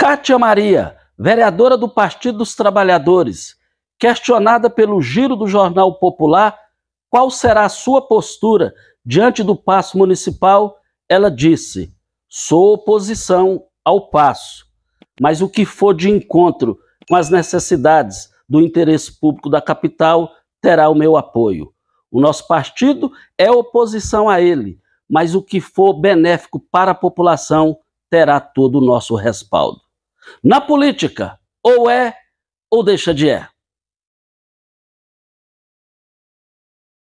Cátia Maria, vereadora do Partido dos Trabalhadores, questionada pelo giro do Jornal Popular qual será a sua postura diante do passo municipal, ela disse: sou oposição ao passo, mas o que for de encontro com as necessidades do interesse público da capital terá o meu apoio. O nosso partido é oposição a ele, mas o que for benéfico para a população terá todo o nosso respaldo. Na política, ou é ou deixa de é.